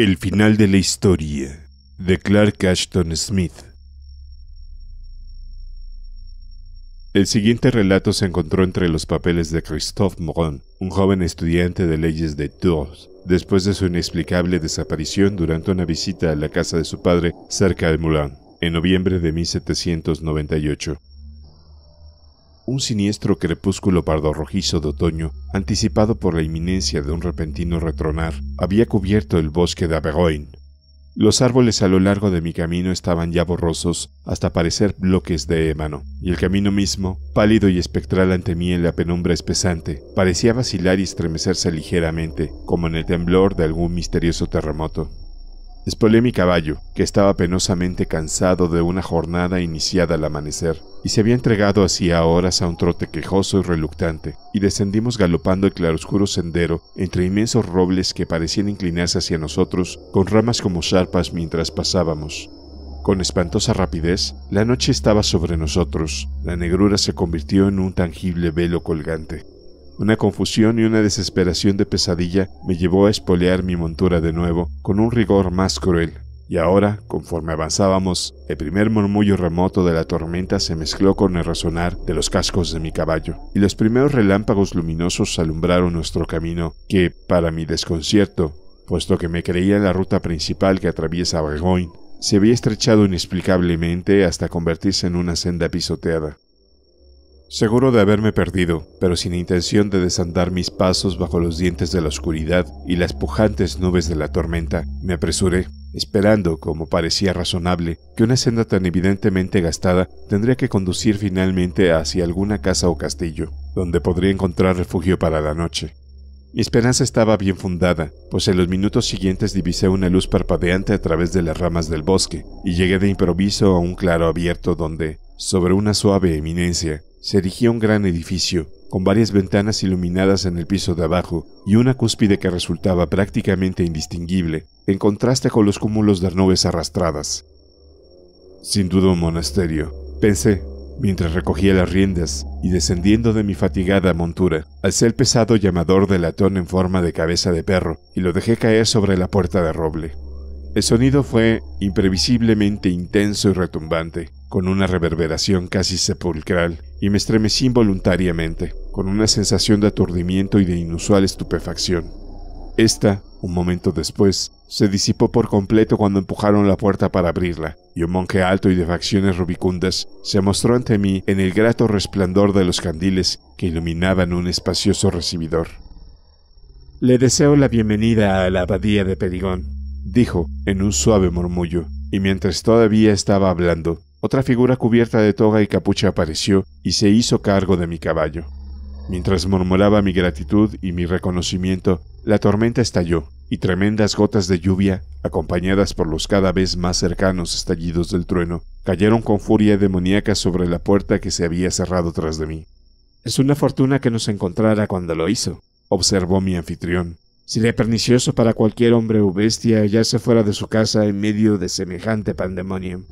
El final de la historia de Clark Ashton Smith. El siguiente relato se encontró entre los papeles de Christophe Moron, un joven estudiante de leyes de Tours, después de su inexplicable desaparición durante una visita a la casa de su padre cerca de Moulin, en noviembre de 1798 un siniestro crepúsculo pardo rojizo de otoño, anticipado por la inminencia de un repentino retronar, había cubierto el bosque de Averroin. Los árboles a lo largo de mi camino estaban ya borrosos hasta parecer bloques de ébano, y el camino mismo, pálido y espectral ante mí en la penumbra espesante, parecía vacilar y estremecerse ligeramente, como en el temblor de algún misterioso terremoto. Despolé mi caballo, que estaba penosamente cansado de una jornada iniciada al amanecer, y se había entregado hacía horas a un trote quejoso y reluctante, y descendimos galopando el claroscuro sendero entre inmensos robles que parecían inclinarse hacia nosotros con ramas como zarpas mientras pasábamos. Con espantosa rapidez, la noche estaba sobre nosotros, la negrura se convirtió en un tangible velo colgante, una confusión y una desesperación de pesadilla me llevó a espolear mi montura de nuevo, con un rigor más cruel. Y ahora, conforme avanzábamos, el primer murmullo remoto de la tormenta se mezcló con el resonar de los cascos de mi caballo, y los primeros relámpagos luminosos alumbraron nuestro camino, que, para mi desconcierto, puesto que me creía en la ruta principal que atraviesa Burgoyne, se había estrechado inexplicablemente hasta convertirse en una senda pisoteada seguro de haberme perdido, pero sin intención de desandar mis pasos bajo los dientes de la oscuridad y las pujantes nubes de la tormenta, me apresuré, esperando, como parecía razonable, que una senda tan evidentemente gastada tendría que conducir finalmente hacia alguna casa o castillo, donde podría encontrar refugio para la noche. Mi esperanza estaba bien fundada, pues en los minutos siguientes divisé una luz parpadeante a través de las ramas del bosque, y llegué de improviso a un claro abierto donde, sobre una suave eminencia, se erigía un gran edificio, con varias ventanas iluminadas en el piso de abajo y una cúspide que resultaba prácticamente indistinguible, en contraste con los cúmulos de nubes arrastradas. Sin duda un monasterio, pensé, mientras recogía las riendas y descendiendo de mi fatigada montura, alcé el pesado llamador de latón en forma de cabeza de perro y lo dejé caer sobre la puerta de roble. El sonido fue imprevisiblemente intenso y retumbante, con una reverberación casi sepulcral, y me estremecí involuntariamente, con una sensación de aturdimiento y de inusual estupefacción. Esta, un momento después, se disipó por completo cuando empujaron la puerta para abrirla, y un monje alto y de facciones rubicundas se mostró ante mí en el grato resplandor de los candiles que iluminaban un espacioso recibidor. Le deseo la bienvenida a la abadía de Perigón, dijo en un suave murmullo, y mientras todavía estaba hablando, otra figura cubierta de toga y capucha apareció y se hizo cargo de mi caballo. Mientras murmuraba mi gratitud y mi reconocimiento, la tormenta estalló y tremendas gotas de lluvia, acompañadas por los cada vez más cercanos estallidos del trueno, cayeron con furia demoníaca sobre la puerta que se había cerrado tras de mí. Es una fortuna que nos encontrara cuando lo hizo, observó mi anfitrión. Sería pernicioso para cualquier hombre o bestia hallarse fuera de su casa en medio de semejante pandemonium.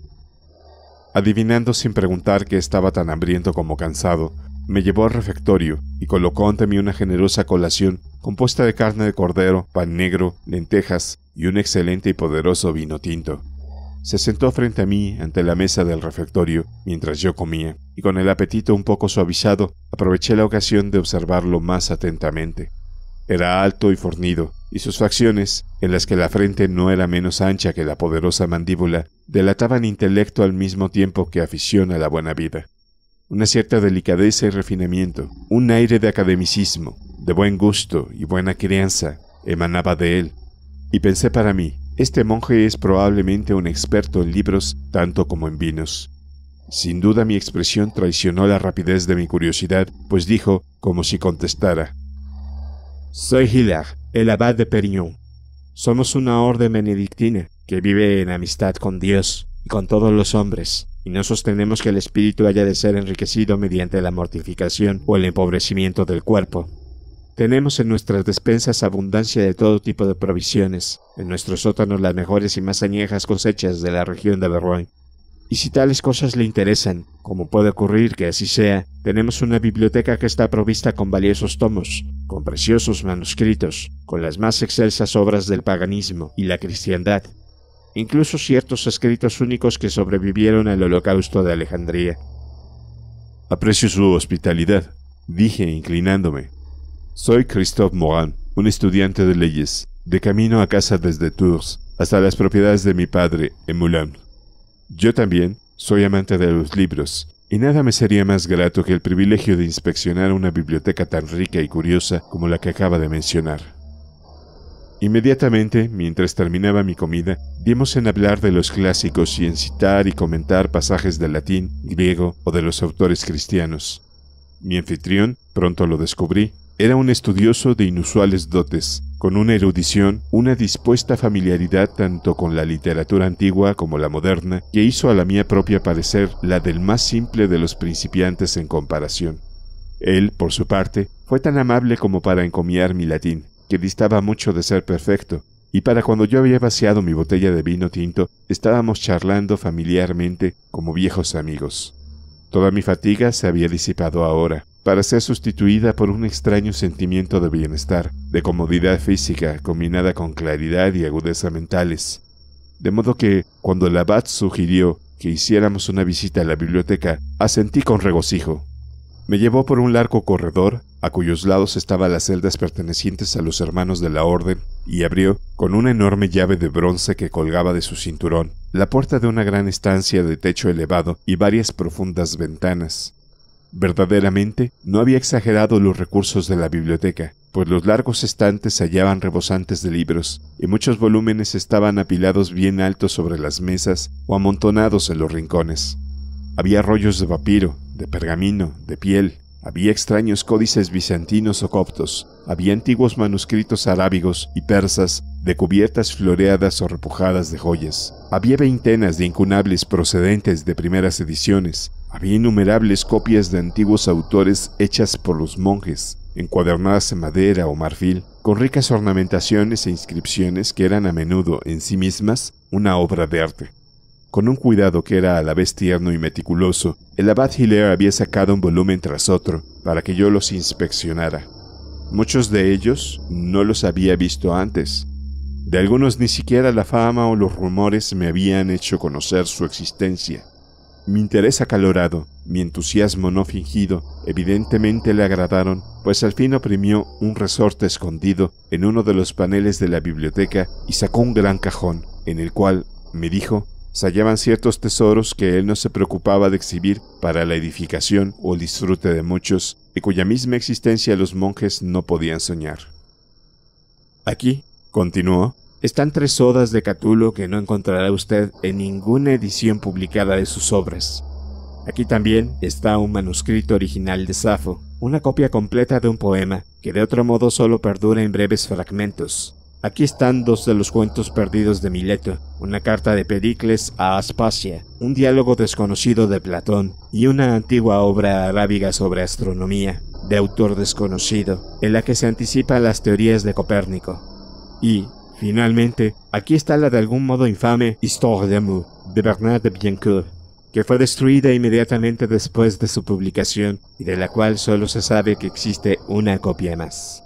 Adivinando sin preguntar que estaba tan hambriento como cansado, me llevó al refectorio y colocó ante mí una generosa colación compuesta de carne de cordero, pan negro, lentejas y un excelente y poderoso vino tinto. Se sentó frente a mí ante la mesa del refectorio mientras yo comía, y con el apetito un poco suavizado aproveché la ocasión de observarlo más atentamente. Era alto y fornido, y sus facciones, en las que la frente no era menos ancha que la poderosa mandíbula, delataban intelecto al mismo tiempo que afición a la buena vida. Una cierta delicadeza y refinamiento, un aire de academicismo, de buen gusto y buena crianza emanaba de él, y pensé para mí, este monje es probablemente un experto en libros tanto como en vinos. Sin duda mi expresión traicionó la rapidez de mi curiosidad, pues dijo, como si contestara, Soy Hilar, el abad de Perignon. Somos una orden benedictina, que vive en amistad con Dios y con todos los hombres, y no sostenemos que el espíritu haya de ser enriquecido mediante la mortificación o el empobrecimiento del cuerpo. Tenemos en nuestras despensas abundancia de todo tipo de provisiones, en nuestros sótanos las mejores y más añejas cosechas de la región de Berroy. Y si tales cosas le interesan, como puede ocurrir que así sea, tenemos una biblioteca que está provista con valiosos tomos, con preciosos manuscritos, con las más excelsas obras del paganismo y la cristiandad, incluso ciertos escritos únicos que sobrevivieron al holocausto de Alejandría. Aprecio su hospitalidad, dije inclinándome. Soy Christophe Morin, un estudiante de leyes, de camino a casa desde Tours, hasta las propiedades de mi padre, en Moulin. Yo también soy amante de los libros, y nada me sería más grato que el privilegio de inspeccionar una biblioteca tan rica y curiosa como la que acaba de mencionar. Inmediatamente, mientras terminaba mi comida, dimos en hablar de los clásicos y en citar y comentar pasajes del latín, griego o de los autores cristianos. Mi anfitrión, pronto lo descubrí, era un estudioso de inusuales dotes, con una erudición, una dispuesta familiaridad tanto con la literatura antigua como la moderna, que hizo a la mía propia parecer la del más simple de los principiantes en comparación. Él, por su parte, fue tan amable como para encomiar mi latín, que distaba mucho de ser perfecto, y para cuando yo había vaciado mi botella de vino tinto, estábamos charlando familiarmente como viejos amigos. Toda mi fatiga se había disipado ahora, para ser sustituida por un extraño sentimiento de bienestar, de comodidad física combinada con claridad y agudeza mentales. De modo que, cuando el abad sugirió que hiciéramos una visita a la biblioteca, asentí con regocijo. Me llevó por un largo corredor, a cuyos lados estaban las celdas pertenecientes a los hermanos de la orden, y abrió, con una enorme llave de bronce que colgaba de su cinturón, la puerta de una gran estancia de techo elevado y varias profundas ventanas. Verdaderamente, no había exagerado los recursos de la biblioteca, pues los largos estantes hallaban rebosantes de libros, y muchos volúmenes estaban apilados bien altos sobre las mesas o amontonados en los rincones. Había rollos de papiro, de pergamino, de piel. Había extraños códices bizantinos o coptos, había antiguos manuscritos arábigos y persas de cubiertas floreadas o repujadas de joyas. Había veintenas de incunables procedentes de primeras ediciones, había innumerables copias de antiguos autores hechas por los monjes, encuadernadas en madera o marfil, con ricas ornamentaciones e inscripciones que eran a menudo en sí mismas una obra de arte. Con un cuidado que era a la vez tierno y meticuloso, el abad Hilaire había sacado un volumen tras otro para que yo los inspeccionara. Muchos de ellos no los había visto antes. De algunos ni siquiera la fama o los rumores me habían hecho conocer su existencia. Mi interés acalorado, mi entusiasmo no fingido, evidentemente le agradaron, pues al fin oprimió un resorte escondido en uno de los paneles de la biblioteca y sacó un gran cajón, en el cual, me dijo, se hallaban ciertos tesoros que él no se preocupaba de exhibir para la edificación o disfrute de muchos, y cuya misma existencia los monjes no podían soñar. Aquí, continuó, están tres odas de Catulo que no encontrará usted en ninguna edición publicada de sus obras. Aquí también está un manuscrito original de Safo, una copia completa de un poema que de otro modo solo perdura en breves fragmentos. Aquí están dos de los cuentos perdidos de Mileto, una carta de Pericles a Aspasia, un diálogo desconocido de Platón y una antigua obra arábiga sobre astronomía, de autor desconocido, en la que se anticipan las teorías de Copérnico. Y, finalmente, aquí está la de algún modo infame Histoire d'amour de Bernard de Biencourt, que fue destruida inmediatamente después de su publicación y de la cual solo se sabe que existe una copia más.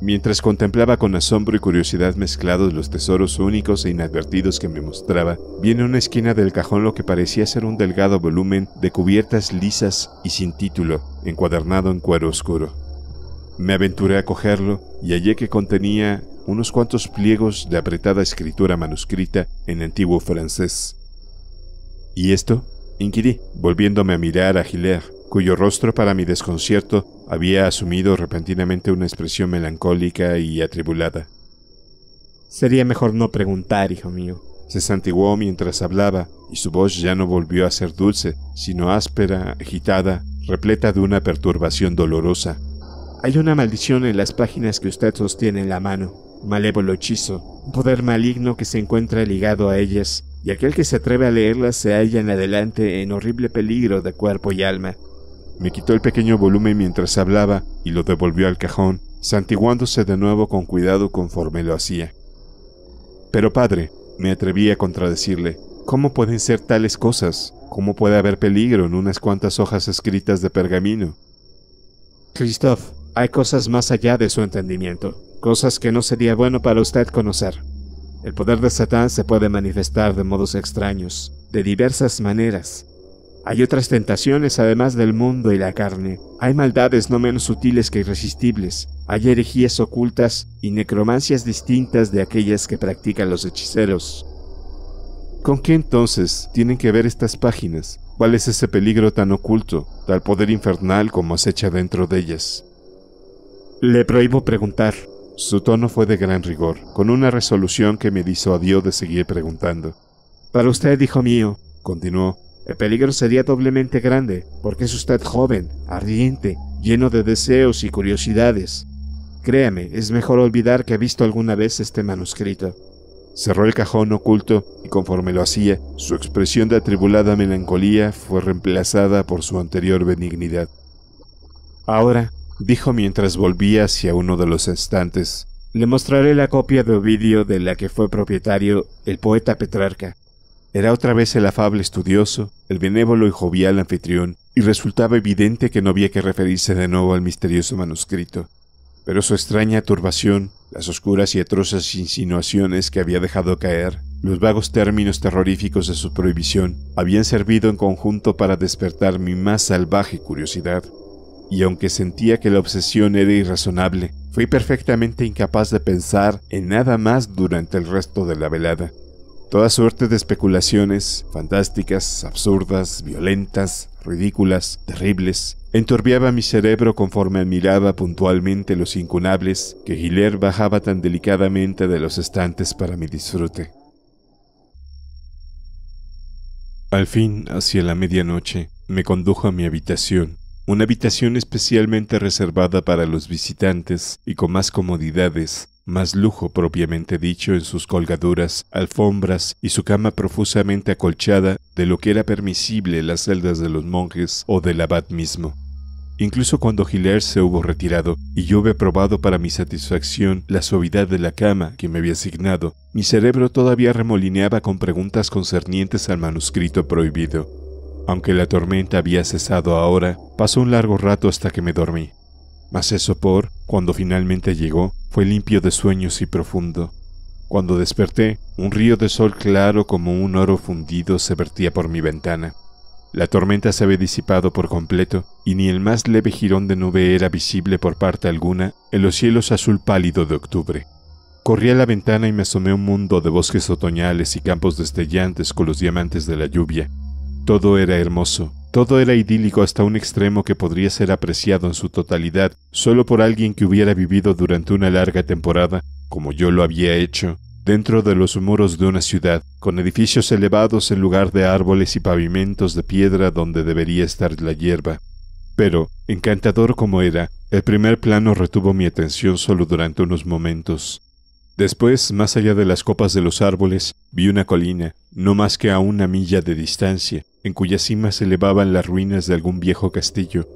Mientras contemplaba con asombro y curiosidad mezclados los tesoros únicos e inadvertidos que me mostraba, vi en una esquina del cajón lo que parecía ser un delgado volumen de cubiertas lisas y sin título, encuadernado en cuero oscuro. Me aventuré a cogerlo y hallé que contenía unos cuantos pliegos de apretada escritura manuscrita en antiguo francés. ¿Y esto? inquirí, volviéndome a mirar a Giler cuyo rostro para mi desconcierto había asumido repentinamente una expresión melancólica y atribulada. Sería mejor no preguntar, hijo mío. Se santiguó mientras hablaba, y su voz ya no volvió a ser dulce, sino áspera, agitada, repleta de una perturbación dolorosa. Hay una maldición en las páginas que usted sostiene en la mano, malévolo hechizo, un poder maligno que se encuentra ligado a ellas, y aquel que se atreve a leerlas se halla en adelante en horrible peligro de cuerpo y alma. Me quitó el pequeño volumen mientras hablaba y lo devolvió al cajón, santiguándose de nuevo con cuidado conforme lo hacía. Pero padre, me atreví a contradecirle, ¿cómo pueden ser tales cosas? ¿Cómo puede haber peligro en unas cuantas hojas escritas de pergamino? Christoph, hay cosas más allá de su entendimiento, cosas que no sería bueno para usted conocer. El poder de Satán se puede manifestar de modos extraños, de diversas maneras, hay otras tentaciones además del mundo y la carne. Hay maldades no menos sutiles que irresistibles. Hay herejías ocultas y necromancias distintas de aquellas que practican los hechiceros. ¿Con qué entonces tienen que ver estas páginas? ¿Cuál es ese peligro tan oculto, tal poder infernal como acecha dentro de ellas? Le prohíbo preguntar. Su tono fue de gran rigor, con una resolución que me disuadió de seguir preguntando. Para usted, hijo mío, continuó, el peligro sería doblemente grande, porque es usted joven, ardiente, lleno de deseos y curiosidades. Créame, es mejor olvidar que ha visto alguna vez este manuscrito. Cerró el cajón oculto y conforme lo hacía, su expresión de atribulada melancolía fue reemplazada por su anterior benignidad. Ahora, dijo mientras volvía hacia uno de los estantes, le mostraré la copia de Ovidio de la que fue propietario el poeta Petrarca. Era otra vez el afable estudioso, el benévolo y jovial anfitrión, y resultaba evidente que no había que referirse de nuevo al misterioso manuscrito. Pero su extraña turbación, las oscuras y atroces insinuaciones que había dejado caer, los vagos términos terroríficos de su prohibición, habían servido en conjunto para despertar mi más salvaje curiosidad. Y aunque sentía que la obsesión era irrazonable, fui perfectamente incapaz de pensar en nada más durante el resto de la velada. Toda suerte de especulaciones, fantásticas, absurdas, violentas, ridículas, terribles, enturbiaba mi cerebro conforme admiraba puntualmente los incunables que Giler bajaba tan delicadamente de los estantes para mi disfrute. Al fin, hacia la medianoche, me condujo a mi habitación, una habitación especialmente reservada para los visitantes y con más comodidades más lujo propiamente dicho en sus colgaduras, alfombras y su cama profusamente acolchada de lo que era permisible en las celdas de los monjes o del abad mismo. Incluso cuando Hilaire se hubo retirado y yo había probado para mi satisfacción la suavidad de la cama que me había asignado, mi cerebro todavía remolineaba con preguntas concernientes al manuscrito prohibido. Aunque la tormenta había cesado ahora, pasó un largo rato hasta que me dormí. Mas el sopor, cuando finalmente llegó, fue limpio de sueños y profundo. Cuando desperté, un río de sol claro como un oro fundido se vertía por mi ventana. La tormenta se había disipado por completo y ni el más leve jirón de nube era visible por parte alguna en los cielos azul pálido de octubre. Corrí a la ventana y me asomé a un mundo de bosques otoñales y campos destellantes con los diamantes de la lluvia. Todo era hermoso, todo era idílico hasta un extremo que podría ser apreciado en su totalidad solo por alguien que hubiera vivido durante una larga temporada, como yo lo había hecho, dentro de los muros de una ciudad, con edificios elevados en lugar de árboles y pavimentos de piedra donde debería estar la hierba. Pero, encantador como era, el primer plano retuvo mi atención solo durante unos momentos. Después, más allá de las copas de los árboles, vi una colina, no más que a una milla de distancia, en cuya cima se elevaban las ruinas de algún viejo castillo,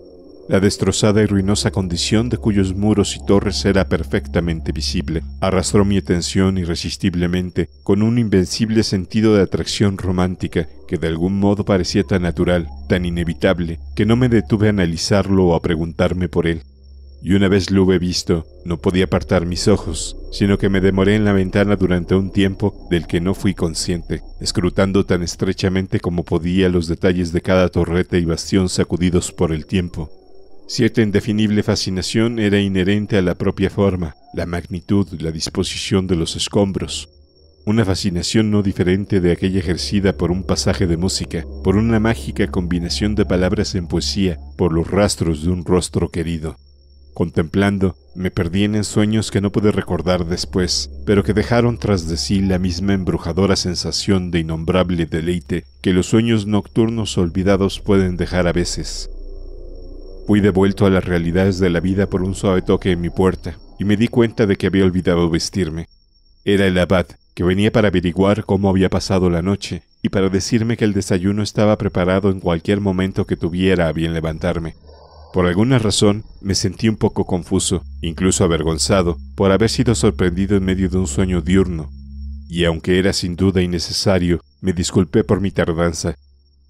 la destrozada y ruinosa condición de cuyos muros y torres era perfectamente visible. Arrastró mi atención irresistiblemente, con un invencible sentido de atracción romántica que de algún modo parecía tan natural, tan inevitable, que no me detuve a analizarlo o a preguntarme por él y una vez lo hube visto, no podía apartar mis ojos, sino que me demoré en la ventana durante un tiempo del que no fui consciente, escrutando tan estrechamente como podía los detalles de cada torreta y bastión sacudidos por el tiempo. Cierta indefinible fascinación era inherente a la propia forma, la magnitud, la disposición de los escombros, una fascinación no diferente de aquella ejercida por un pasaje de música, por una mágica combinación de palabras en poesía, por los rastros de un rostro querido. Contemplando, me perdí en sueños que no pude recordar después, pero que dejaron tras de sí la misma embrujadora sensación de innombrable deleite que los sueños nocturnos olvidados pueden dejar a veces. Fui devuelto a las realidades de la vida por un suave toque en mi puerta, y me di cuenta de que había olvidado vestirme. Era el abad, que venía para averiguar cómo había pasado la noche, y para decirme que el desayuno estaba preparado en cualquier momento que tuviera a bien levantarme. Por alguna razón me sentí un poco confuso, incluso avergonzado, por haber sido sorprendido en medio de un sueño diurno, y aunque era sin duda innecesario, me disculpé por mi tardanza.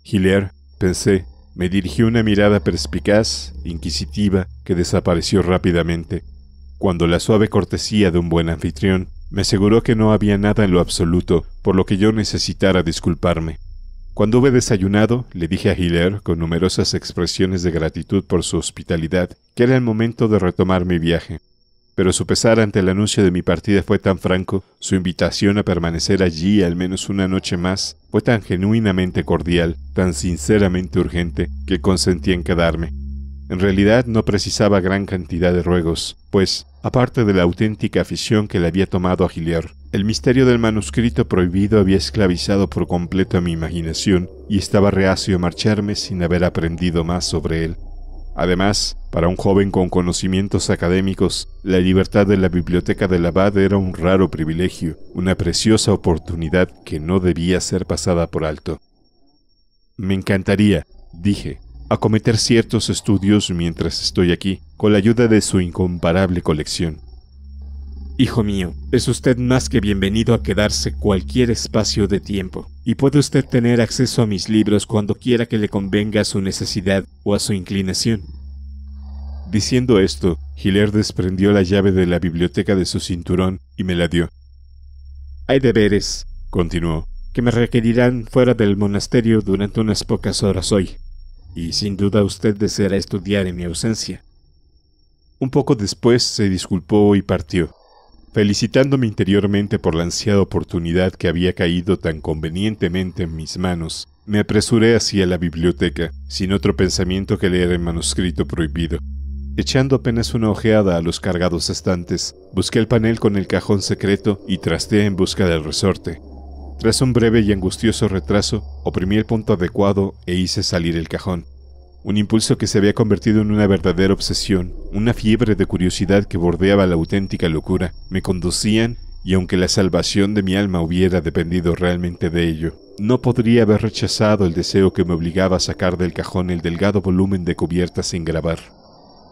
Hilaire, pensé, me dirigió una mirada perspicaz, inquisitiva, que desapareció rápidamente, cuando la suave cortesía de un buen anfitrión me aseguró que no había nada en lo absoluto por lo que yo necesitara disculparme. Cuando hube desayunado, le dije a Hilaire, con numerosas expresiones de gratitud por su hospitalidad, que era el momento de retomar mi viaje. Pero su pesar ante el anuncio de mi partida fue tan franco, su invitación a permanecer allí al menos una noche más fue tan genuinamente cordial, tan sinceramente urgente, que consentí en quedarme. En realidad no precisaba gran cantidad de ruegos, pues, aparte de la auténtica afición que le había tomado a Hiller, el misterio del manuscrito prohibido había esclavizado por completo a mi imaginación y estaba reacio a marcharme sin haber aprendido más sobre él. Además, para un joven con conocimientos académicos, la libertad de la biblioteca del abad era un raro privilegio, una preciosa oportunidad que no debía ser pasada por alto. Me encantaría, dije, acometer ciertos estudios mientras estoy aquí, con la ayuda de su incomparable colección. Hijo mío, es usted más que bienvenido a quedarse cualquier espacio de tiempo, y puede usted tener acceso a mis libros cuando quiera que le convenga a su necesidad o a su inclinación. Diciendo esto, Hilaire desprendió la llave de la biblioteca de su cinturón y me la dio. Hay deberes, continuó, que me requerirán fuera del monasterio durante unas pocas horas hoy, y sin duda usted deseará estudiar en mi ausencia. Un poco después se disculpó y partió felicitándome interiormente por la ansiada oportunidad que había caído tan convenientemente en mis manos, me apresuré hacia la biblioteca, sin otro pensamiento que leer el manuscrito prohibido. Echando apenas una ojeada a los cargados estantes, busqué el panel con el cajón secreto y trasté en busca del resorte. Tras un breve y angustioso retraso, oprimí el punto adecuado e hice salir el cajón un impulso que se había convertido en una verdadera obsesión, una fiebre de curiosidad que bordeaba la auténtica locura. Me conducían y aunque la salvación de mi alma hubiera dependido realmente de ello, no podría haber rechazado el deseo que me obligaba a sacar del cajón el delgado volumen de cubierta sin grabar.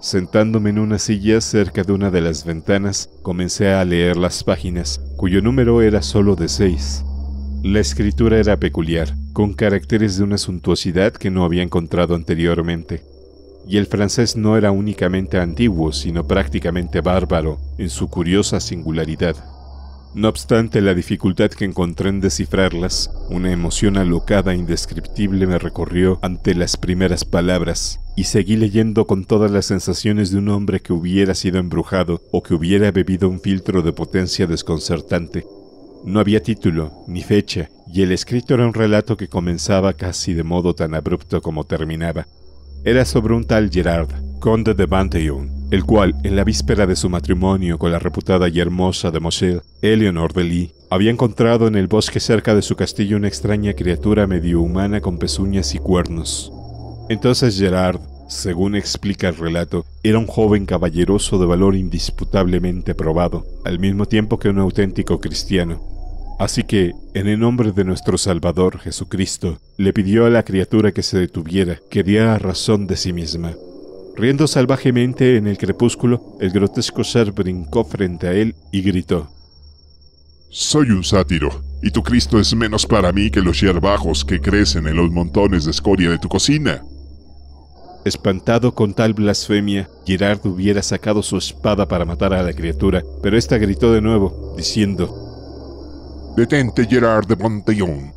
Sentándome en una silla cerca de una de las ventanas, comencé a leer las páginas, cuyo número era solo de seis. La escritura era peculiar, con caracteres de una suntuosidad que no había encontrado anteriormente, y el francés no era únicamente antiguo, sino prácticamente bárbaro en su curiosa singularidad. No obstante la dificultad que encontré en descifrarlas, una emoción alocada e indescriptible me recorrió ante las primeras palabras, y seguí leyendo con todas las sensaciones de un hombre que hubiera sido embrujado o que hubiera bebido un filtro de potencia desconcertante, no había título, ni fecha, y el escrito era un relato que comenzaba casi de modo tan abrupto como terminaba. Era sobre un tal Gerard, conde de Banteyon, el cual, en la víspera de su matrimonio con la reputada y hermosa de Moselle, Eleanor de Lee, había encontrado en el bosque cerca de su castillo una extraña criatura medio humana con pezuñas y cuernos. Entonces Gerard, según explica el relato, era un joven caballeroso de valor indisputablemente probado, al mismo tiempo que un auténtico cristiano, Así que, en el nombre de nuestro Salvador Jesucristo, le pidió a la criatura que se detuviera, que diera razón de sí misma. Riendo salvajemente en el crepúsculo, el grotesco ser brincó frente a él y gritó. Soy un sátiro, y tu Cristo es menos para mí que los hierbajos que crecen en los montones de escoria de tu cocina. Espantado con tal blasfemia, Gerard hubiera sacado su espada para matar a la criatura, pero ésta gritó de nuevo, diciendo, Detente, Gerard de Montellón.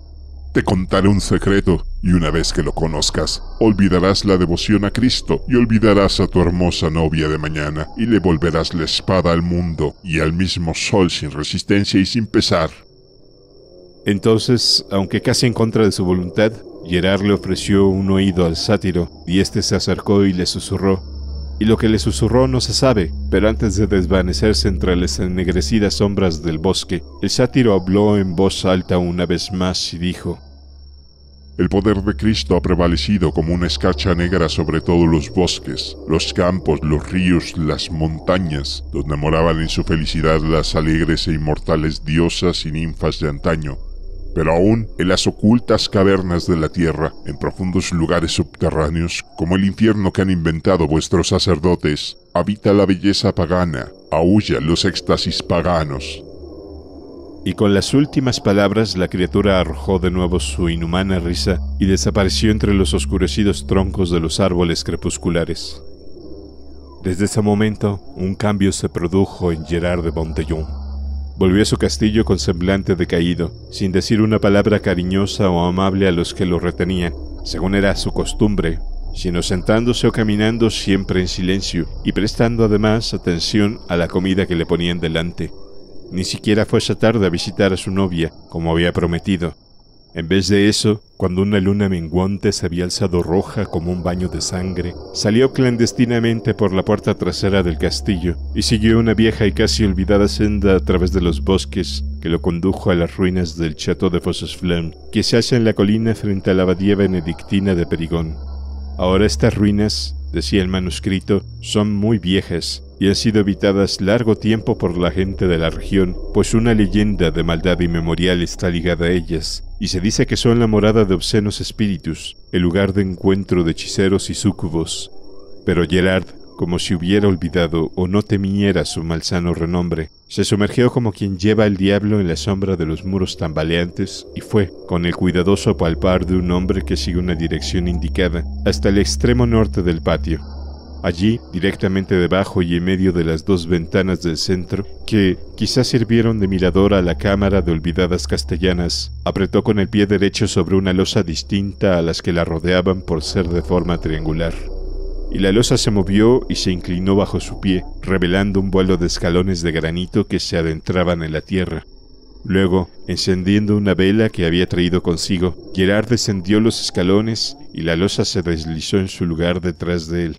Te contaré un secreto, y una vez que lo conozcas, olvidarás la devoción a Cristo y olvidarás a tu hermosa novia de mañana, y le volverás la espada al mundo y al mismo sol sin resistencia y sin pesar. Entonces, aunque casi en contra de su voluntad, Gerard le ofreció un oído al sátiro, y éste se acercó y le susurró y lo que le susurró no se sabe, pero antes de desvanecerse entre las ennegrecidas sombras del bosque, el sátiro habló en voz alta una vez más y dijo, el poder de Cristo ha prevalecido como una escarcha negra sobre todos los bosques, los campos, los ríos, las montañas, donde moraban en su felicidad las alegres e inmortales diosas y ninfas de antaño, pero aún en las ocultas cavernas de la tierra, en profundos lugares subterráneos, como el infierno que han inventado vuestros sacerdotes, habita la belleza pagana, aúlla los éxtasis paganos. Y con las últimas palabras la criatura arrojó de nuevo su inhumana risa y desapareció entre los oscurecidos troncos de los árboles crepusculares. Desde ese momento, un cambio se produjo en Gerard de Montellón. Volvió a su castillo con semblante decaído, sin decir una palabra cariñosa o amable a los que lo retenían, según era su costumbre, sino sentándose o caminando siempre en silencio y prestando además atención a la comida que le ponían delante. Ni siquiera fue esa tarde a visitar a su novia, como había prometido, en vez de eso, cuando una luna menguante se había alzado roja como un baño de sangre, salió clandestinamente por la puerta trasera del castillo y siguió una vieja y casi olvidada senda a través de los bosques que lo condujo a las ruinas del Chateau de Fossesflem, que se halla en la colina frente a la abadía benedictina de Perigón. Ahora estas ruinas, decía el manuscrito, son muy viejas y han sido habitadas largo tiempo por la gente de la región, pues una leyenda de maldad inmemorial está ligada a ellas y se dice que son la morada de obscenos espíritus, el lugar de encuentro de hechiceros y súcubos. Pero Gerard, como si hubiera olvidado o no temiera su malsano renombre, se sumergió como quien lleva al diablo en la sombra de los muros tambaleantes y fue, con el cuidadoso palpar de un hombre que sigue una dirección indicada, hasta el extremo norte del patio, Allí, directamente debajo y en medio de las dos ventanas del centro, que quizás sirvieron de mirador a la cámara de olvidadas castellanas, apretó con el pie derecho sobre una losa distinta a las que la rodeaban por ser de forma triangular. Y la losa se movió y se inclinó bajo su pie, revelando un vuelo de escalones de granito que se adentraban en la tierra. Luego, encendiendo una vela que había traído consigo, Gerard descendió los escalones y la losa se deslizó en su lugar detrás de él.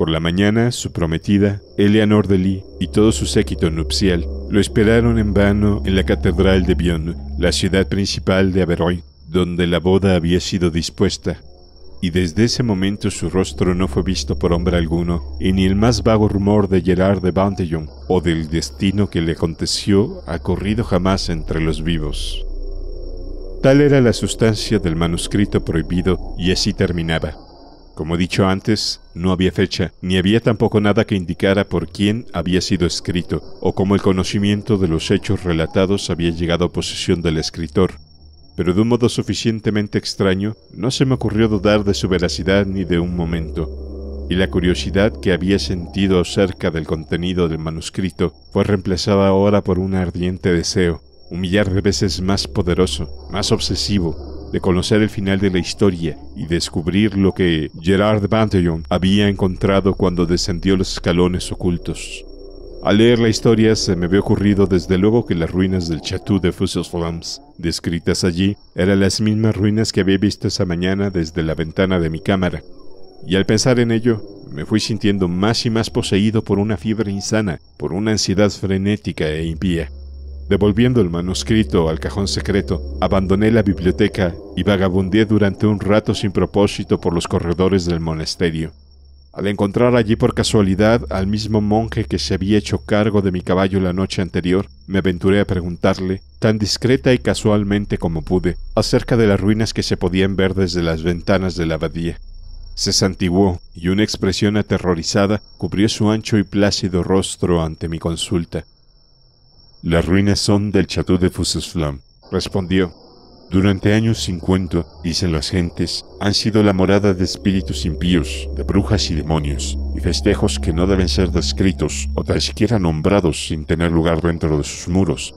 Por la mañana, su prometida, Eleanor de Lee, y todo su séquito nupcial lo esperaron en vano en la Catedral de Bion, la ciudad principal de Averroy, donde la boda había sido dispuesta, y desde ese momento su rostro no fue visto por hombre alguno, y ni el más vago rumor de Gerard de Bantillon o del destino que le aconteció ha corrido jamás entre los vivos. Tal era la sustancia del manuscrito prohibido, y así terminaba. Como dicho antes, no había fecha, ni había tampoco nada que indicara por quién había sido escrito, o cómo el conocimiento de los hechos relatados había llegado a posesión del escritor, pero de un modo suficientemente extraño, no se me ocurrió dudar de su veracidad ni de un momento, y la curiosidad que había sentido acerca del contenido del manuscrito fue reemplazada ahora por un ardiente deseo, un millar de veces más poderoso, más obsesivo, de conocer el final de la historia y descubrir lo que Gerard Bantillon había encontrado cuando descendió los escalones ocultos. Al leer la historia se me había ocurrido desde luego que las ruinas del Chateau de Flams descritas allí, eran las mismas ruinas que había visto esa mañana desde la ventana de mi cámara. Y al pensar en ello, me fui sintiendo más y más poseído por una fiebre insana, por una ansiedad frenética e impía. Devolviendo el manuscrito al cajón secreto, abandoné la biblioteca y vagabundé durante un rato sin propósito por los corredores del monasterio. Al encontrar allí por casualidad al mismo monje que se había hecho cargo de mi caballo la noche anterior, me aventuré a preguntarle, tan discreta y casualmente como pude, acerca de las ruinas que se podían ver desde las ventanas de la abadía. Se santiguó, y una expresión aterrorizada cubrió su ancho y plácido rostro ante mi consulta. Las ruinas son del Chateau de Fusesflam, respondió. Durante años 50, dicen las gentes, han sido la morada de espíritus impíos, de brujas y demonios, y festejos que no deben ser descritos o tan siquiera nombrados sin tener lugar dentro de sus muros.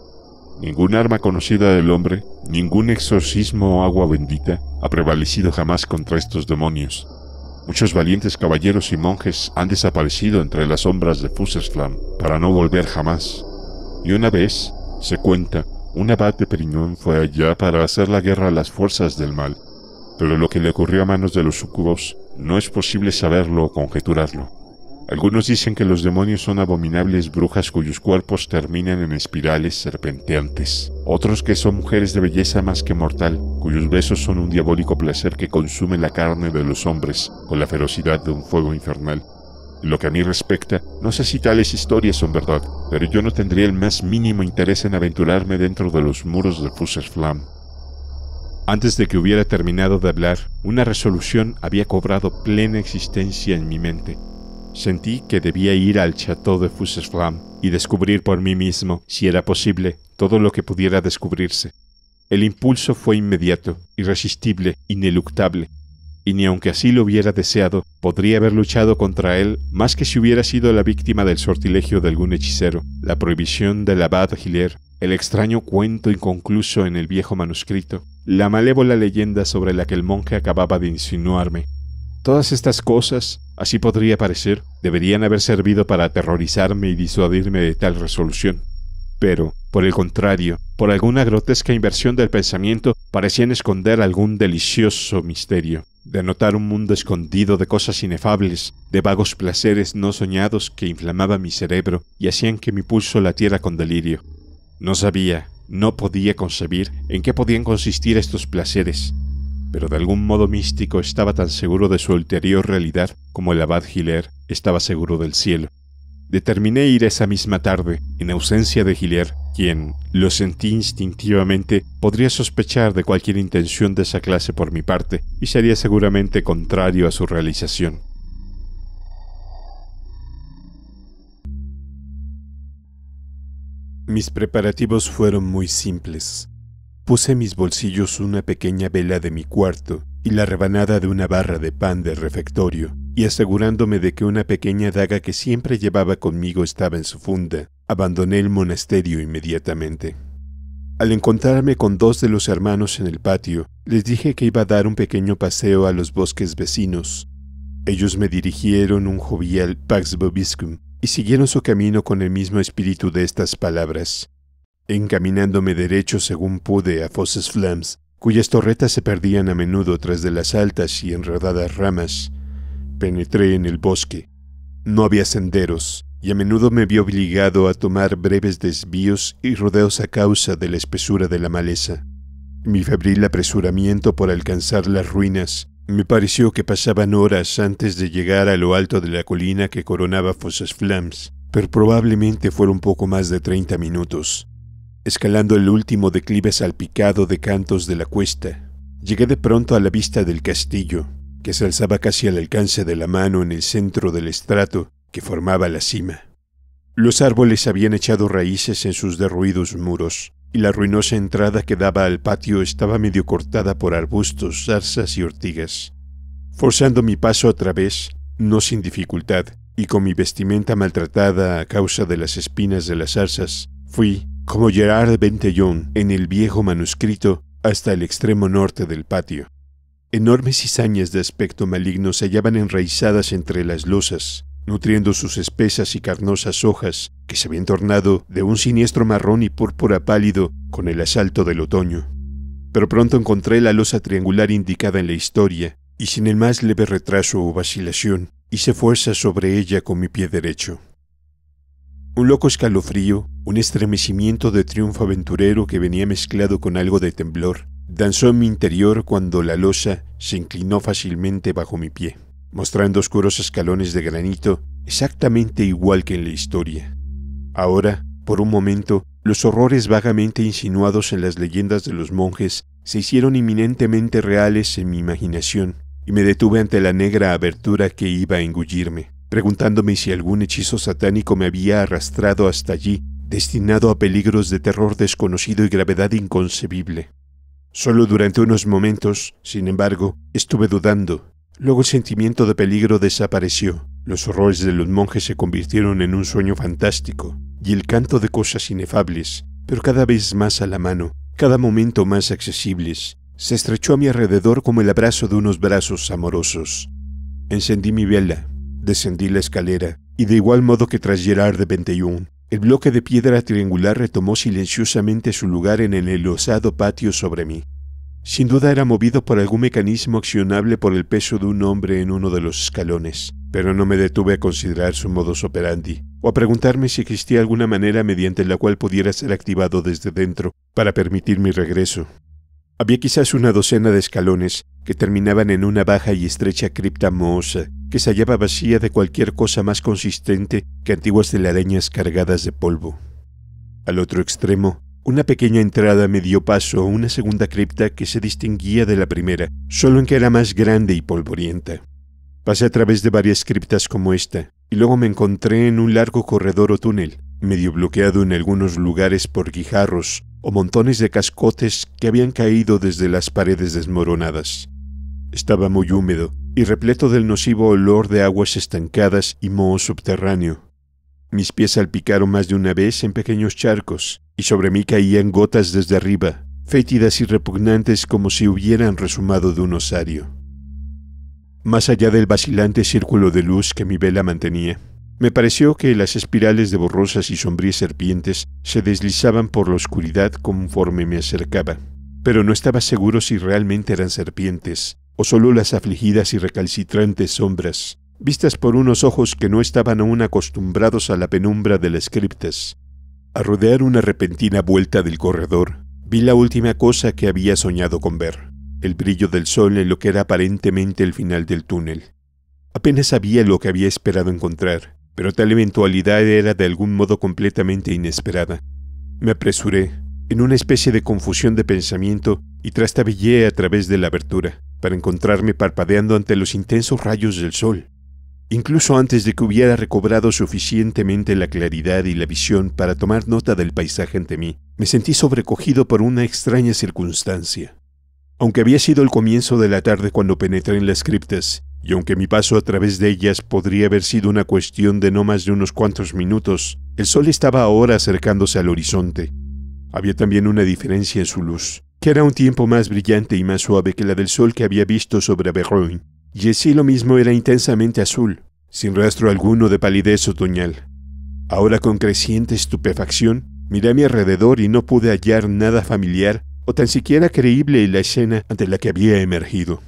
Ningún arma conocida del hombre, ningún exorcismo o agua bendita ha prevalecido jamás contra estos demonios. Muchos valientes caballeros y monjes han desaparecido entre las sombras de Fusesflam para no volver jamás. Y una vez, se cuenta, un abad de Periñón fue allá para hacer la guerra a las fuerzas del mal, pero lo que le ocurrió a manos de los súcubos no es posible saberlo o conjeturarlo. Algunos dicen que los demonios son abominables brujas cuyos cuerpos terminan en espirales serpenteantes, otros que son mujeres de belleza más que mortal, cuyos besos son un diabólico placer que consume la carne de los hombres con la ferocidad de un fuego infernal, lo que a mí respecta, no sé si tales historias son verdad, pero yo no tendría el más mínimo interés en aventurarme dentro de los muros de Fusserflam. Antes de que hubiera terminado de hablar, una resolución había cobrado plena existencia en mi mente. Sentí que debía ir al chateau de Fusserflam y descubrir por mí mismo, si era posible, todo lo que pudiera descubrirse. El impulso fue inmediato, irresistible, ineluctable, y ni aunque así lo hubiera deseado, podría haber luchado contra él más que si hubiera sido la víctima del sortilegio de algún hechicero, la prohibición del abad Giler, el extraño cuento inconcluso en el viejo manuscrito, la malévola leyenda sobre la que el monje acababa de insinuarme. Todas estas cosas, así podría parecer, deberían haber servido para aterrorizarme y disuadirme de tal resolución. Pero, por el contrario, por alguna grotesca inversión del pensamiento, parecían esconder algún delicioso misterio de notar un mundo escondido de cosas inefables, de vagos placeres no soñados que inflamaba mi cerebro y hacían que mi pulso latiera con delirio. No sabía, no podía concebir en qué podían consistir estos placeres, pero de algún modo místico estaba tan seguro de su ulterior realidad como el abad Hilaire estaba seguro del cielo determiné ir esa misma tarde, en ausencia de Gilier, quien, lo sentí instintivamente, podría sospechar de cualquier intención de esa clase por mi parte y sería seguramente contrario a su realización. Mis preparativos fueron muy simples. Puse en mis bolsillos una pequeña vela de mi cuarto y la rebanada de una barra de pan del refectorio, y asegurándome de que una pequeña daga que siempre llevaba conmigo estaba en su funda, abandoné el monasterio inmediatamente. Al encontrarme con dos de los hermanos en el patio, les dije que iba a dar un pequeño paseo a los bosques vecinos. Ellos me dirigieron un jovial Pax Bobiscum y siguieron su camino con el mismo espíritu de estas palabras, encaminándome derecho según pude a Fosses Flams, cuyas torretas se perdían a menudo tras de las altas y enredadas ramas. Penetré en el bosque. No había senderos, y a menudo me vi obligado a tomar breves desvíos y rodeos a causa de la espesura de la maleza. Mi febril apresuramiento por alcanzar las ruinas me pareció que pasaban horas antes de llegar a lo alto de la colina que coronaba Fosas Flams, pero probablemente fueron poco más de treinta minutos. Escalando el último declive salpicado de cantos de la cuesta, llegué de pronto a la vista del castillo, que se alzaba casi al alcance de la mano en el centro del estrato que formaba la cima. Los árboles habían echado raíces en sus derruidos muros, y la ruinosa entrada que daba al patio estaba medio cortada por arbustos, zarzas y ortigas. Forzando mi paso otra través, no sin dificultad, y con mi vestimenta maltratada a causa de las espinas de las zarzas, fui, como Gerard Bentellón en el viejo manuscrito, hasta el extremo norte del patio. Enormes cizañas de aspecto maligno se hallaban enraizadas entre las losas, nutriendo sus espesas y carnosas hojas, que se habían tornado de un siniestro marrón y púrpura pálido con el asalto del otoño. Pero pronto encontré la losa triangular indicada en la historia, y sin el más leve retraso o vacilación, hice fuerza sobre ella con mi pie derecho. Un loco escalofrío un estremecimiento de triunfo aventurero que venía mezclado con algo de temblor danzó en mi interior cuando la losa se inclinó fácilmente bajo mi pie, mostrando oscuros escalones de granito exactamente igual que en la historia. Ahora, por un momento, los horrores vagamente insinuados en las leyendas de los monjes se hicieron inminentemente reales en mi imaginación, y me detuve ante la negra abertura que iba a engullirme, preguntándome si algún hechizo satánico me había arrastrado hasta allí destinado a peligros de terror desconocido y gravedad inconcebible. Solo durante unos momentos, sin embargo, estuve dudando. Luego el sentimiento de peligro desapareció, los horrores de los monjes se convirtieron en un sueño fantástico, y el canto de cosas inefables, pero cada vez más a la mano, cada momento más accesibles, se estrechó a mi alrededor como el abrazo de unos brazos amorosos. Encendí mi vela, descendí la escalera, y de igual modo que tras Gerard de 21, el bloque de piedra triangular retomó silenciosamente su lugar en el enlosado patio sobre mí. Sin duda era movido por algún mecanismo accionable por el peso de un hombre en uno de los escalones, pero no me detuve a considerar su modus operandi, o a preguntarme si existía alguna manera mediante la cual pudiera ser activado desde dentro para permitir mi regreso. Había quizás una docena de escalones que terminaban en una baja y estrecha cripta mohosa, que se hallaba vacía de cualquier cosa más consistente que antiguas telarañas cargadas de polvo. Al otro extremo, una pequeña entrada me dio paso a una segunda cripta que se distinguía de la primera, solo en que era más grande y polvorienta. Pasé a través de varias criptas como esta, y luego me encontré en un largo corredor o túnel, medio bloqueado en algunos lugares por guijarros o montones de cascotes que habían caído desde las paredes desmoronadas. Estaba muy húmedo y repleto del nocivo olor de aguas estancadas y moho subterráneo. Mis pies salpicaron más de una vez en pequeños charcos, y sobre mí caían gotas desde arriba, fétidas y repugnantes como si hubieran resumado de un osario. Más allá del vacilante círculo de luz que mi vela mantenía, me pareció que las espirales de borrosas y sombrías serpientes se deslizaban por la oscuridad conforme me acercaba, pero no estaba seguro si realmente eran serpientes o solo las afligidas y recalcitrantes sombras, vistas por unos ojos que no estaban aún acostumbrados a la penumbra de las criptas. A rodear una repentina vuelta del corredor, vi la última cosa que había soñado con ver, el brillo del sol en lo que era aparentemente el final del túnel. Apenas sabía lo que había esperado encontrar, pero tal eventualidad era de algún modo completamente inesperada. Me apresuré, en una especie de confusión de pensamiento, y trastabillé a través de la abertura para encontrarme parpadeando ante los intensos rayos del sol, incluso antes de que hubiera recobrado suficientemente la claridad y la visión para tomar nota del paisaje ante mí. Me sentí sobrecogido por una extraña circunstancia. Aunque había sido el comienzo de la tarde cuando penetré en las criptas, y aunque mi paso a través de ellas podría haber sido una cuestión de no más de unos cuantos minutos, el sol estaba ahora acercándose al horizonte. Había también una diferencia en su luz que era un tiempo más brillante y más suave que la del sol que había visto sobre Berroin, y así lo mismo era intensamente azul, sin rastro alguno de palidez otoñal. Ahora con creciente estupefacción, miré a mi alrededor y no pude hallar nada familiar o tan siquiera creíble en la escena ante la que había emergido.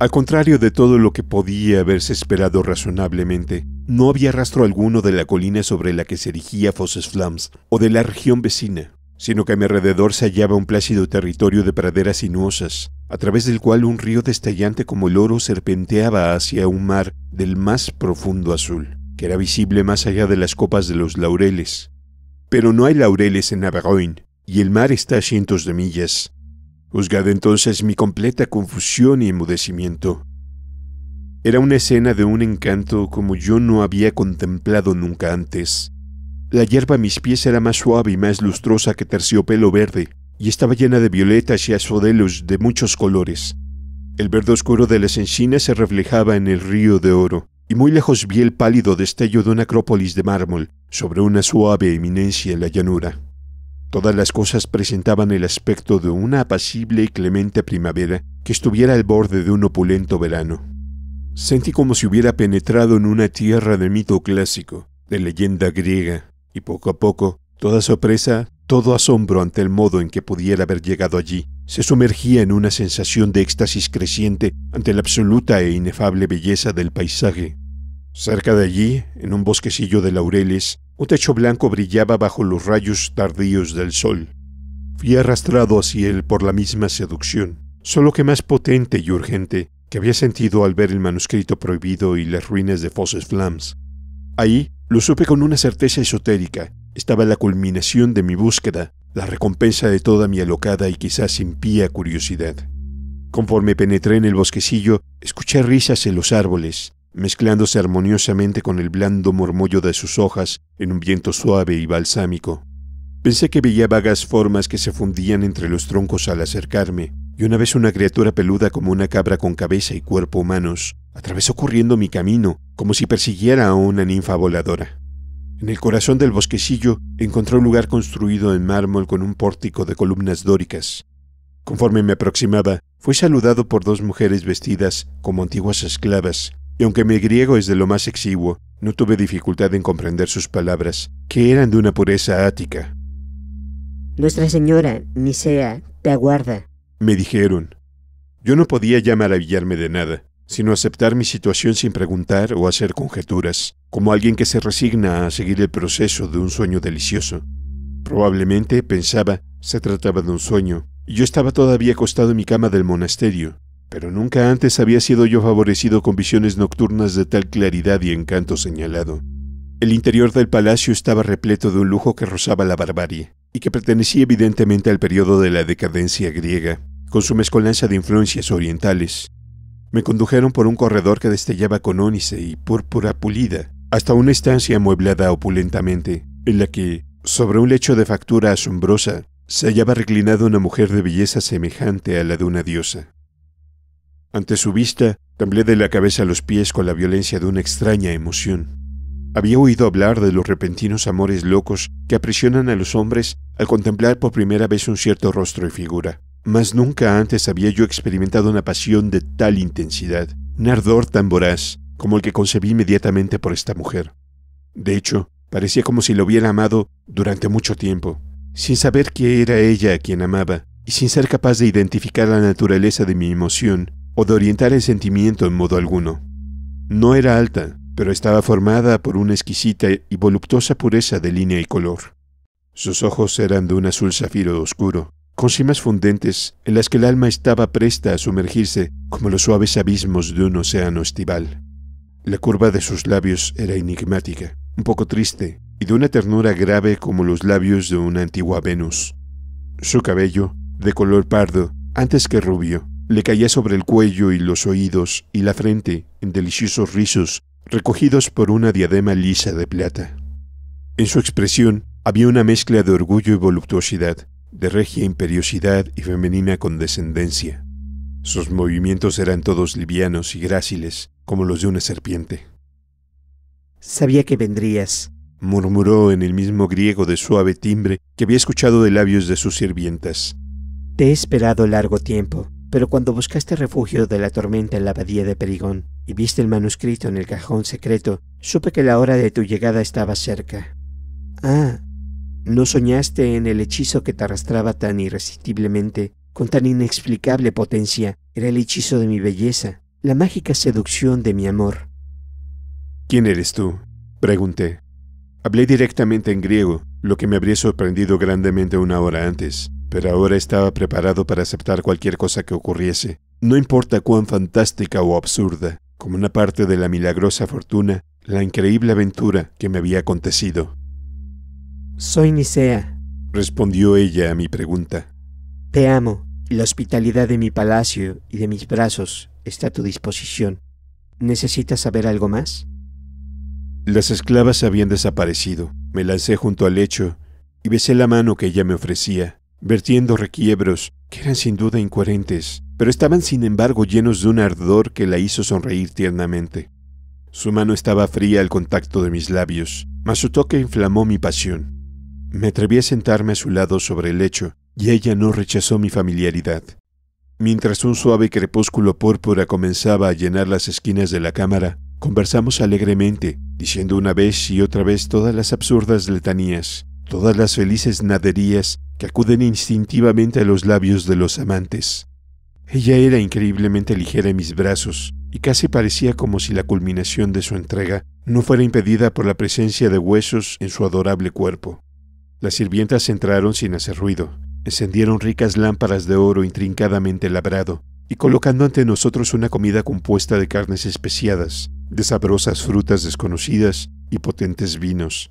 Al contrario de todo lo que podía haberse esperado razonablemente, no había rastro alguno de la colina sobre la que se erigía Fosses Flams o de la región vecina sino que a mi alrededor se hallaba un plácido territorio de praderas sinuosas, a través del cual un río destellante como el oro serpenteaba hacia un mar del más profundo azul, que era visible más allá de las copas de los laureles. Pero no hay laureles en Navarroin, y el mar está a cientos de millas. Juzgad entonces mi completa confusión y enmudecimiento. Era una escena de un encanto como yo no había contemplado nunca antes, la hierba a mis pies era más suave y más lustrosa que terciopelo verde, y estaba llena de violetas y azodelos de muchos colores. El verde oscuro de las encinas se reflejaba en el río de oro, y muy lejos vi el pálido destello de una acrópolis de mármol sobre una suave eminencia en la llanura. Todas las cosas presentaban el aspecto de una apacible y clemente primavera que estuviera al borde de un opulento verano. Sentí como si hubiera penetrado en una tierra de mito clásico, de leyenda griega, y poco a poco, toda sorpresa, todo asombro ante el modo en que pudiera haber llegado allí, se sumergía en una sensación de éxtasis creciente ante la absoluta e inefable belleza del paisaje. Cerca de allí, en un bosquecillo de laureles, un techo blanco brillaba bajo los rayos tardíos del sol. Fui arrastrado hacia él por la misma seducción, solo que más potente y urgente, que había sentido al ver el manuscrito prohibido y las ruinas de Fosses Flams. Ahí lo supe con una certeza esotérica. Estaba la culminación de mi búsqueda, la recompensa de toda mi alocada y quizás impía curiosidad. Conforme penetré en el bosquecillo, escuché risas en los árboles, mezclándose armoniosamente con el blando murmullo de sus hojas en un viento suave y balsámico. Pensé que veía vagas formas que se fundían entre los troncos al acercarme, y una vez una criatura peluda como una cabra con cabeza y cuerpo humanos, Atravesó corriendo mi camino, como si persiguiera a una ninfa voladora. En el corazón del bosquecillo encontré un lugar construido en mármol con un pórtico de columnas dóricas. Conforme me aproximaba, fui saludado por dos mujeres vestidas como antiguas esclavas, y aunque mi griego es de lo más exiguo, no tuve dificultad en comprender sus palabras, que eran de una pureza ática. Nuestra Señora, Nicea, te aguarda, me dijeron. Yo no podía ya maravillarme de nada sino aceptar mi situación sin preguntar o hacer conjeturas, como alguien que se resigna a seguir el proceso de un sueño delicioso. Probablemente, pensaba, se trataba de un sueño, y yo estaba todavía acostado en mi cama del monasterio, pero nunca antes había sido yo favorecido con visiones nocturnas de tal claridad y encanto señalado. El interior del palacio estaba repleto de un lujo que rozaba la barbarie, y que pertenecía evidentemente al periodo de la decadencia griega, con su mezcolanza de influencias orientales, me condujeron por un corredor que destellaba con ónice y púrpura pulida, hasta una estancia amueblada opulentamente, en la que, sobre un lecho de factura asombrosa, se hallaba reclinada una mujer de belleza semejante a la de una diosa. Ante su vista, temblé de la cabeza a los pies con la violencia de una extraña emoción. Había oído hablar de los repentinos amores locos que aprisionan a los hombres al contemplar por primera vez un cierto rostro y figura. Mas nunca antes había yo experimentado una pasión de tal intensidad, un ardor tan voraz como el que concebí inmediatamente por esta mujer. De hecho, parecía como si lo hubiera amado durante mucho tiempo, sin saber que era ella a quien amaba y sin ser capaz de identificar la naturaleza de mi emoción o de orientar el sentimiento en modo alguno. No era alta, pero estaba formada por una exquisita y voluptuosa pureza de línea y color. Sus ojos eran de un azul zafiro oscuro, con cimas fundentes en las que el alma estaba presta a sumergirse como los suaves abismos de un océano estival. La curva de sus labios era enigmática, un poco triste y de una ternura grave como los labios de una antigua Venus. Su cabello, de color pardo, antes que rubio, le caía sobre el cuello y los oídos y la frente en deliciosos rizos recogidos por una diadema lisa de plata. En su expresión había una mezcla de orgullo y voluptuosidad, de regia imperiosidad y femenina condescendencia. Sus movimientos eran todos livianos y gráciles, como los de una serpiente. Sabía que vendrías, murmuró en el mismo griego de suave timbre que había escuchado de labios de sus sirvientas. Te he esperado largo tiempo, pero cuando buscaste refugio de la tormenta en la abadía de Perigón y viste el manuscrito en el cajón secreto, supe que la hora de tu llegada estaba cerca. Ah, ¿No soñaste en el hechizo que te arrastraba tan irresistiblemente, con tan inexplicable potencia? Era el hechizo de mi belleza, la mágica seducción de mi amor. ¿Quién eres tú? Pregunté. Hablé directamente en griego, lo que me habría sorprendido grandemente una hora antes, pero ahora estaba preparado para aceptar cualquier cosa que ocurriese, no importa cuán fantástica o absurda, como una parte de la milagrosa fortuna, la increíble aventura que me había acontecido. Soy Nicea, respondió ella a mi pregunta. Te amo, la hospitalidad de mi palacio y de mis brazos está a tu disposición. ¿Necesitas saber algo más? Las esclavas habían desaparecido. Me lancé junto al lecho y besé la mano que ella me ofrecía, vertiendo requiebros que eran sin duda incoherentes, pero estaban sin embargo llenos de un ardor que la hizo sonreír tiernamente. Su mano estaba fría al contacto de mis labios, mas su toque inflamó mi pasión. Me atreví a sentarme a su lado sobre el lecho, y ella no rechazó mi familiaridad. Mientras un suave crepúsculo púrpura comenzaba a llenar las esquinas de la cámara, conversamos alegremente, diciendo una vez y otra vez todas las absurdas letanías, todas las felices naderías que acuden instintivamente a los labios de los amantes. Ella era increíblemente ligera en mis brazos, y casi parecía como si la culminación de su entrega no fuera impedida por la presencia de huesos en su adorable cuerpo. Las sirvientas entraron sin hacer ruido, encendieron ricas lámparas de oro intrincadamente labrado, y colocando ante nosotros una comida compuesta de carnes especiadas, de sabrosas frutas desconocidas y potentes vinos.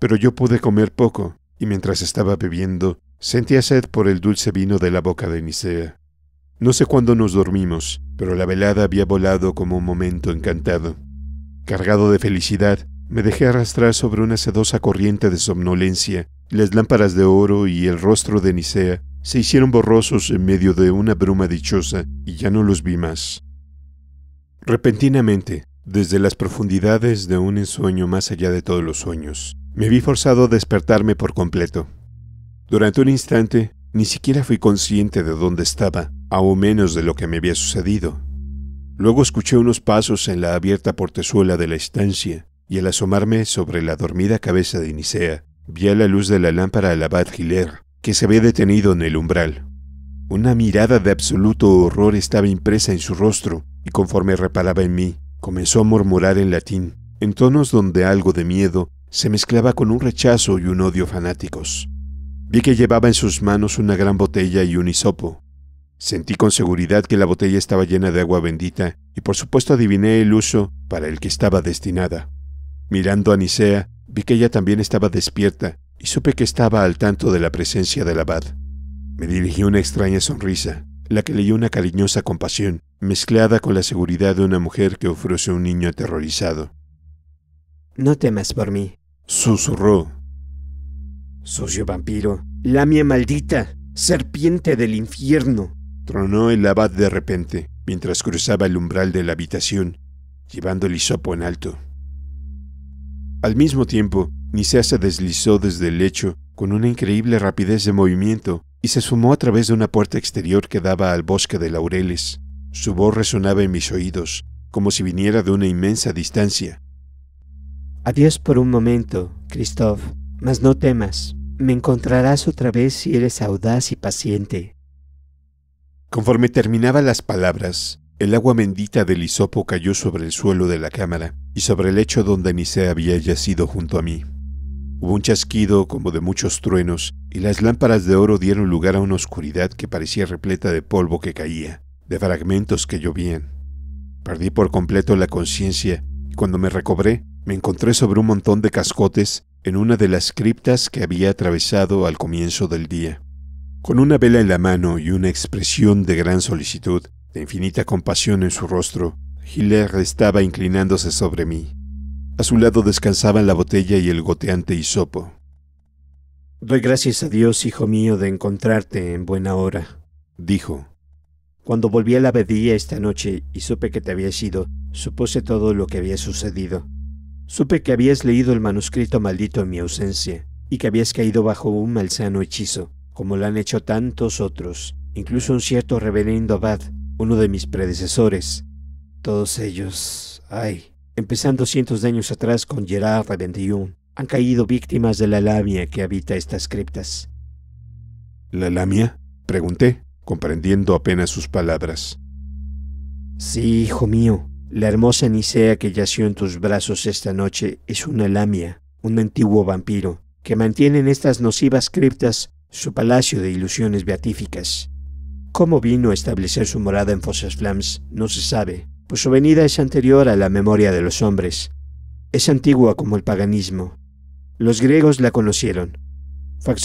Pero yo pude comer poco, y mientras estaba bebiendo, sentía sed por el dulce vino de la boca de Nicea. No sé cuándo nos dormimos, pero la velada había volado como un momento encantado. Cargado de felicidad, me dejé arrastrar sobre una sedosa corriente de somnolencia. Las lámparas de oro y el rostro de Nicea se hicieron borrosos en medio de una bruma dichosa y ya no los vi más. Repentinamente, desde las profundidades de un ensueño más allá de todos los sueños, me vi forzado a despertarme por completo. Durante un instante, ni siquiera fui consciente de dónde estaba, aún menos de lo que me había sucedido. Luego escuché unos pasos en la abierta portezuela de la estancia y al asomarme sobre la dormida cabeza de Nicea, vi a la luz de la lámpara al abad Giler, que se había detenido en el umbral. Una mirada de absoluto horror estaba impresa en su rostro, y conforme reparaba en mí, comenzó a murmurar en latín, en tonos donde algo de miedo se mezclaba con un rechazo y un odio fanáticos. Vi que llevaba en sus manos una gran botella y un hisopo. Sentí con seguridad que la botella estaba llena de agua bendita y por supuesto adiviné el uso para el que estaba destinada. Mirando a Nicea, vi que ella también estaba despierta y supe que estaba al tanto de la presencia del abad. Me dirigió una extraña sonrisa, la que leyó una cariñosa compasión, mezclada con la seguridad de una mujer que ofrece un niño aterrorizado. No temas por mí, susurró. Sucio vampiro, lamia maldita, serpiente del infierno, tronó el abad de repente, mientras cruzaba el umbral de la habitación, llevando el hisopo en alto. Al mismo tiempo, Nisea se deslizó desde el lecho con una increíble rapidez de movimiento y se sumó a través de una puerta exterior que daba al bosque de laureles. Su voz resonaba en mis oídos, como si viniera de una inmensa distancia. Adiós por un momento, Christoph, mas no temas, me encontrarás otra vez si eres audaz y paciente. Conforme terminaba las palabras, el agua bendita del hisopo cayó sobre el suelo de la cámara, y sobre el lecho donde Nisé había yacido junto a mí. Hubo un chasquido como de muchos truenos, y las lámparas de oro dieron lugar a una oscuridad que parecía repleta de polvo que caía, de fragmentos que llovían. Perdí por completo la conciencia, y cuando me recobré, me encontré sobre un montón de cascotes en una de las criptas que había atravesado al comienzo del día. Con una vela en la mano y una expresión de gran solicitud, de infinita compasión en su rostro, Hiller estaba inclinándose sobre mí. A su lado descansaban la botella y el goteante hisopo. Doy gracias a Dios, hijo mío, de encontrarte en buena hora, dijo. Cuando volví a la abadía esta noche y supe que te habías ido, supuse todo lo que había sucedido. Supe que habías leído el manuscrito maldito en mi ausencia y que habías caído bajo un malsano hechizo, como lo han hecho tantos otros, incluso un cierto reverendo abad, uno de mis predecesores, todos ellos, ay, empezando cientos de años atrás con Gerard Revendillon, han caído víctimas de la lamia que habita estas criptas. ¿La lamia? Pregunté, comprendiendo apenas sus palabras. Sí, hijo mío, la hermosa Nicea que yació en tus brazos esta noche es una lamia, un antiguo vampiro, que mantiene en estas nocivas criptas su palacio de ilusiones beatíficas. Cómo vino a establecer su morada en Fosas Flams no se sabe, pues su venida es anterior a la memoria de los hombres. Es antigua como el paganismo. Los griegos la conocieron, fue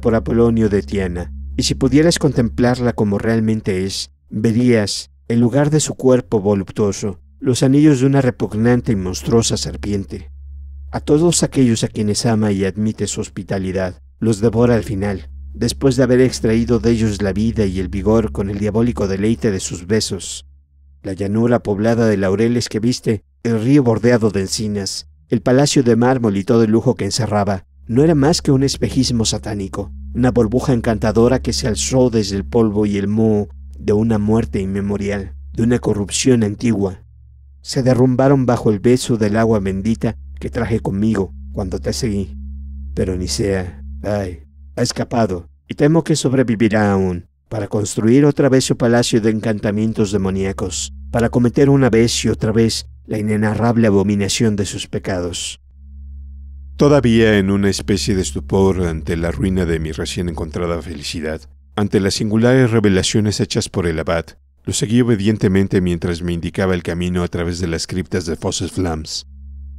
por Apolonio de Tiana, y si pudieras contemplarla como realmente es, verías, en lugar de su cuerpo voluptuoso, los anillos de una repugnante y monstruosa serpiente. A todos aquellos a quienes ama y admite su hospitalidad, los devora al final, después de haber extraído de ellos la vida y el vigor con el diabólico deleite de sus besos, la llanura poblada de laureles que viste, el río bordeado de encinas, el palacio de mármol y todo el lujo que encerraba, no era más que un espejismo satánico, una burbuja encantadora que se alzó desde el polvo y el moho de una muerte inmemorial, de una corrupción antigua. Se derrumbaron bajo el beso del agua bendita que traje conmigo cuando te seguí. Pero Nicea, ay, ha escapado y temo que sobrevivirá aún para construir otra vez su palacio de encantamientos demoníacos, para cometer una vez y otra vez la inenarrable abominación de sus pecados. Todavía en una especie de estupor ante la ruina de mi recién encontrada felicidad, ante las singulares revelaciones hechas por el abad, lo seguí obedientemente mientras me indicaba el camino a través de las criptas de Fosses Flams.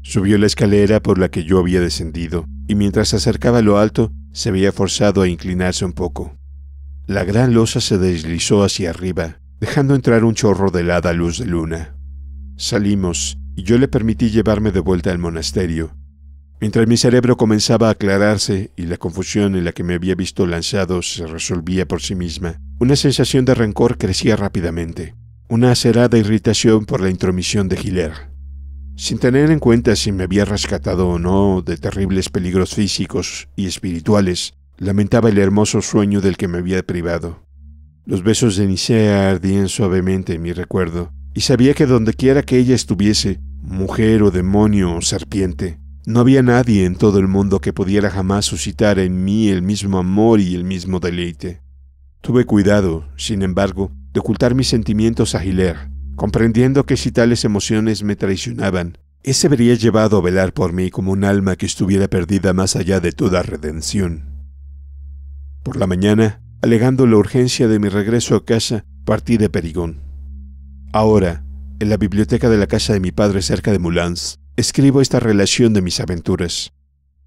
Subió la escalera por la que yo había descendido, y mientras se acercaba lo alto, se veía forzado a inclinarse un poco. La gran losa se deslizó hacia arriba, dejando entrar un chorro de helada luz de luna. Salimos, y yo le permití llevarme de vuelta al monasterio. Mientras mi cerebro comenzaba a aclararse y la confusión en la que me había visto lanzado se resolvía por sí misma, una sensación de rencor crecía rápidamente, una acerada irritación por la intromisión de Giler. Sin tener en cuenta si me había rescatado o no de terribles peligros físicos y espirituales, Lamentaba el hermoso sueño del que me había privado. Los besos de Nicea ardían suavemente en mi recuerdo, y sabía que dondequiera que ella estuviese, mujer o demonio o serpiente, no había nadie en todo el mundo que pudiera jamás suscitar en mí el mismo amor y el mismo deleite. Tuve cuidado, sin embargo, de ocultar mis sentimientos a Hilaire, comprendiendo que si tales emociones me traicionaban, él se vería llevado a velar por mí como un alma que estuviera perdida más allá de toda redención. Por la mañana, alegando la urgencia de mi regreso a casa, partí de Perigón. Ahora, en la biblioteca de la casa de mi padre cerca de Moulins, escribo esta relación de mis aventuras.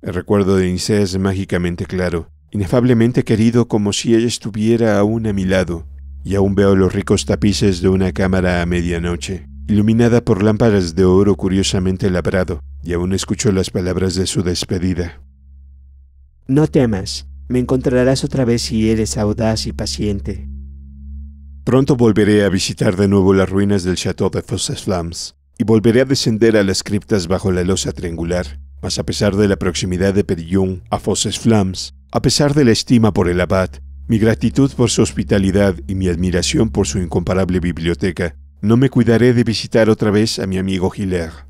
El recuerdo de Inés es mágicamente claro, inefablemente querido como si ella estuviera aún a mi lado, y aún veo los ricos tapices de una cámara a medianoche, iluminada por lámparas de oro curiosamente labrado, y aún escucho las palabras de su despedida. No temas, me encontrarás otra vez si eres audaz y paciente. Pronto volveré a visitar de nuevo las ruinas del Château de fosses Flams y volveré a descender a las criptas bajo la losa triangular, mas a pesar de la proximidad de Perillon a fosses Flams, a pesar de la estima por el abad, mi gratitud por su hospitalidad y mi admiración por su incomparable biblioteca, no me cuidaré de visitar otra vez a mi amigo Hilaire.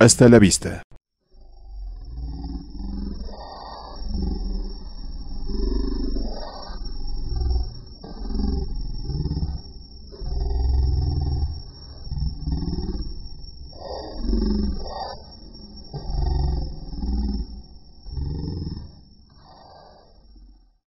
hasta la vista